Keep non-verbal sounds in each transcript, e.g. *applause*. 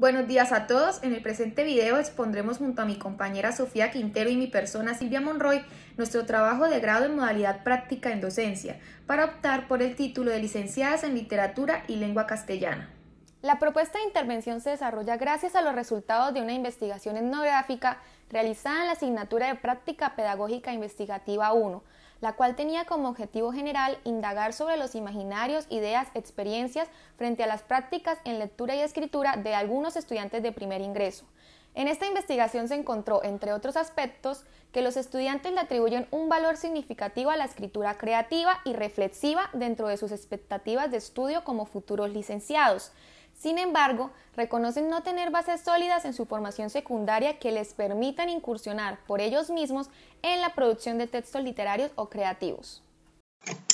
Buenos días a todos. En el presente video expondremos junto a mi compañera Sofía Quintero y mi persona Silvia Monroy nuestro trabajo de grado en modalidad práctica en docencia para optar por el título de licenciadas en literatura y lengua castellana. La propuesta de intervención se desarrolla gracias a los resultados de una investigación etnográfica realizada en la asignatura de práctica pedagógica investigativa 1 la cual tenía como objetivo general indagar sobre los imaginarios, ideas, experiencias frente a las prácticas en lectura y escritura de algunos estudiantes de primer ingreso. En esta investigación se encontró, entre otros aspectos, que los estudiantes le atribuyen un valor significativo a la escritura creativa y reflexiva dentro de sus expectativas de estudio como futuros licenciados. Sin embargo, reconocen no tener bases sólidas en su formación secundaria que les permitan incursionar por ellos mismos en la producción de textos literarios o creativos.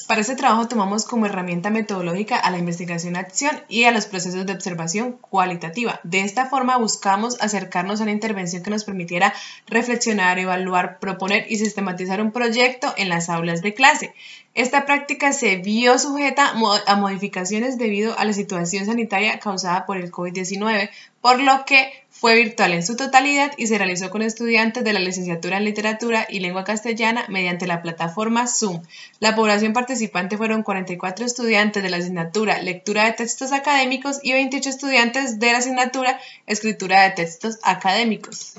Para este trabajo tomamos como herramienta metodológica a la investigación-acción y a los procesos de observación cualitativa. De esta forma buscamos acercarnos a la intervención que nos permitiera reflexionar, evaluar, proponer y sistematizar un proyecto en las aulas de clase. Esta práctica se vio sujeta a modificaciones debido a la situación sanitaria causada por el COVID-19, por lo que fue virtual en su totalidad y se realizó con estudiantes de la licenciatura en literatura y lengua castellana mediante la plataforma Zoom. La población participante fueron 44 estudiantes de la asignatura lectura de textos académicos y 28 estudiantes de la asignatura escritura de textos académicos.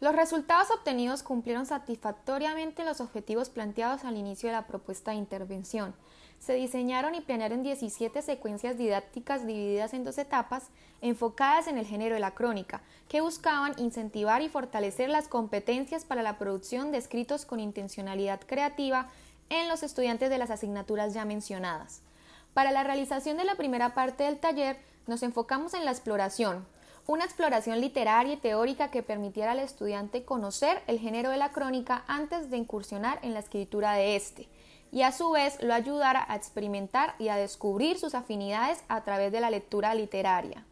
Los resultados obtenidos cumplieron satisfactoriamente los objetivos planteados al inicio de la propuesta de intervención. Se diseñaron y planearon 17 secuencias didácticas divididas en dos etapas, enfocadas en el género de la crónica, que buscaban incentivar y fortalecer las competencias para la producción de escritos con intencionalidad creativa en los estudiantes de las asignaturas ya mencionadas. Para la realización de la primera parte del taller, nos enfocamos en la exploración, una exploración literaria y teórica que permitiera al estudiante conocer el género de la crónica antes de incursionar en la escritura de éste, y a su vez lo ayudara a experimentar y a descubrir sus afinidades a través de la lectura literaria.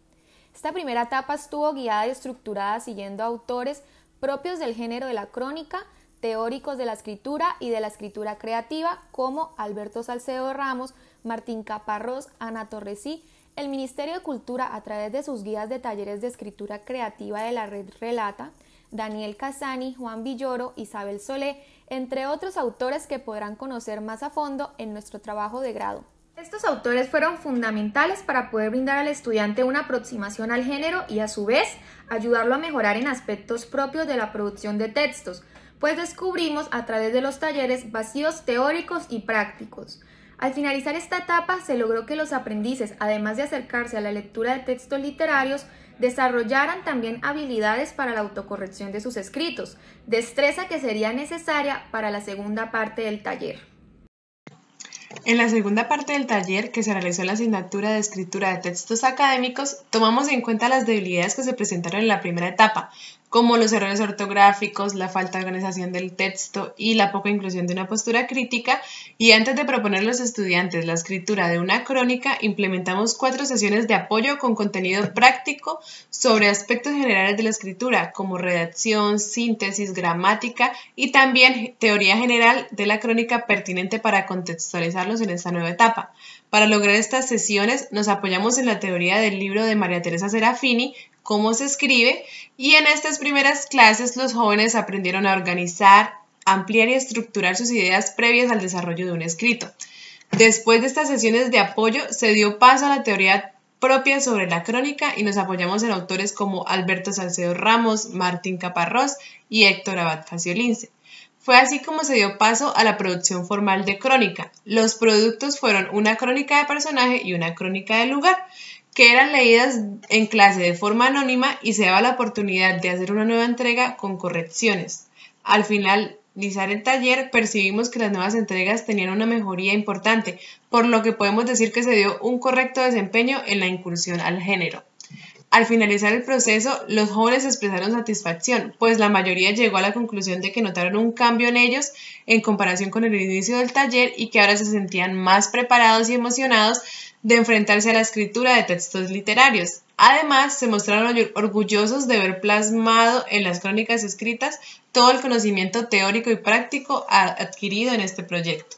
Esta primera etapa estuvo guiada y estructurada siguiendo autores propios del género de la crónica, teóricos de la escritura y de la escritura creativa como Alberto Salcedo Ramos, Martín Caparrós, Ana Torresí, el Ministerio de Cultura, a través de sus guías de talleres de escritura creativa de la red Relata, Daniel Casani, Juan Villoro, Isabel Solé, entre otros autores que podrán conocer más a fondo en nuestro trabajo de grado. Estos autores fueron fundamentales para poder brindar al estudiante una aproximación al género y a su vez ayudarlo a mejorar en aspectos propios de la producción de textos, pues descubrimos a través de los talleres vacíos teóricos y prácticos, al finalizar esta etapa se logró que los aprendices, además de acercarse a la lectura de textos literarios, desarrollaran también habilidades para la autocorrección de sus escritos, destreza que sería necesaria para la segunda parte del taller. En la segunda parte del taller, que se realizó en la asignatura de escritura de textos académicos, tomamos en cuenta las debilidades que se presentaron en la primera etapa, como los errores ortográficos, la falta de organización del texto y la poca inclusión de una postura crítica. Y antes de proponer a los estudiantes la escritura de una crónica, implementamos cuatro sesiones de apoyo con contenido *laughs* práctico sobre aspectos generales de la escritura, como redacción, síntesis, gramática y también teoría general de la crónica pertinente para contextualizarlos en esta nueva etapa. Para lograr estas sesiones nos apoyamos en la teoría del libro de María Teresa Serafini, cómo se escribe y en estas primeras clases los jóvenes aprendieron a organizar, ampliar y estructurar sus ideas previas al desarrollo de un escrito. Después de estas sesiones de apoyo se dio paso a la teoría propia sobre la crónica y nos apoyamos en autores como Alberto Salcedo Ramos, Martín Caparrós y Héctor Abad Faciolince. Fue así como se dio paso a la producción formal de crónica. Los productos fueron una crónica de personaje y una crónica de lugar, que eran leídas en clase de forma anónima y se daba la oportunidad de hacer una nueva entrega con correcciones. Al finalizar el taller percibimos que las nuevas entregas tenían una mejoría importante, por lo que podemos decir que se dio un correcto desempeño en la incursión al género. Al finalizar el proceso, los jóvenes expresaron satisfacción, pues la mayoría llegó a la conclusión de que notaron un cambio en ellos en comparación con el inicio del taller y que ahora se sentían más preparados y emocionados de enfrentarse a la escritura de textos literarios. Además, se mostraron orgullosos de haber plasmado en las crónicas escritas todo el conocimiento teórico y práctico adquirido en este proyecto.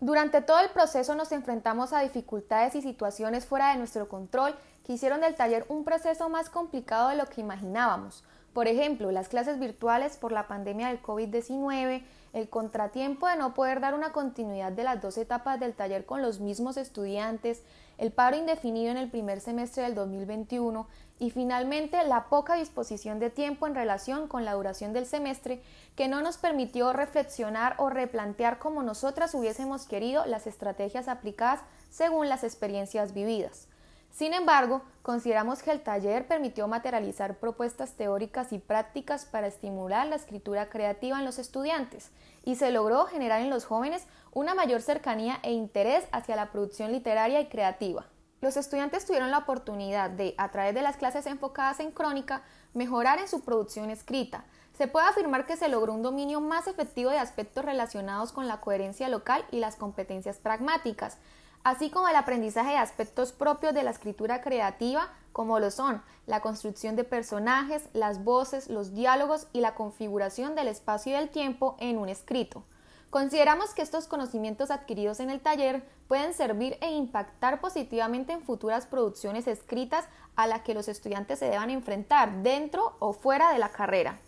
Durante todo el proceso nos enfrentamos a dificultades y situaciones fuera de nuestro control hicieron del taller un proceso más complicado de lo que imaginábamos. Por ejemplo, las clases virtuales por la pandemia del COVID-19, el contratiempo de no poder dar una continuidad de las dos etapas del taller con los mismos estudiantes, el paro indefinido en el primer semestre del 2021 y finalmente la poca disposición de tiempo en relación con la duración del semestre que no nos permitió reflexionar o replantear como nosotras hubiésemos querido las estrategias aplicadas según las experiencias vividas. Sin embargo, consideramos que el taller permitió materializar propuestas teóricas y prácticas para estimular la escritura creativa en los estudiantes y se logró generar en los jóvenes una mayor cercanía e interés hacia la producción literaria y creativa. Los estudiantes tuvieron la oportunidad de, a través de las clases enfocadas en crónica, mejorar en su producción escrita. Se puede afirmar que se logró un dominio más efectivo de aspectos relacionados con la coherencia local y las competencias pragmáticas, así como el aprendizaje de aspectos propios de la escritura creativa, como lo son la construcción de personajes, las voces, los diálogos y la configuración del espacio y del tiempo en un escrito. Consideramos que estos conocimientos adquiridos en el taller pueden servir e impactar positivamente en futuras producciones escritas a las que los estudiantes se deban enfrentar dentro o fuera de la carrera.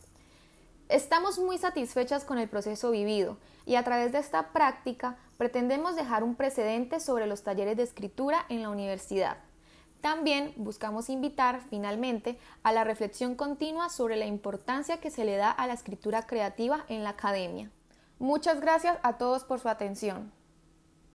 Estamos muy satisfechas con el proceso vivido y a través de esta práctica pretendemos dejar un precedente sobre los talleres de escritura en la universidad. También buscamos invitar finalmente a la reflexión continua sobre la importancia que se le da a la escritura creativa en la academia. Muchas gracias a todos por su atención.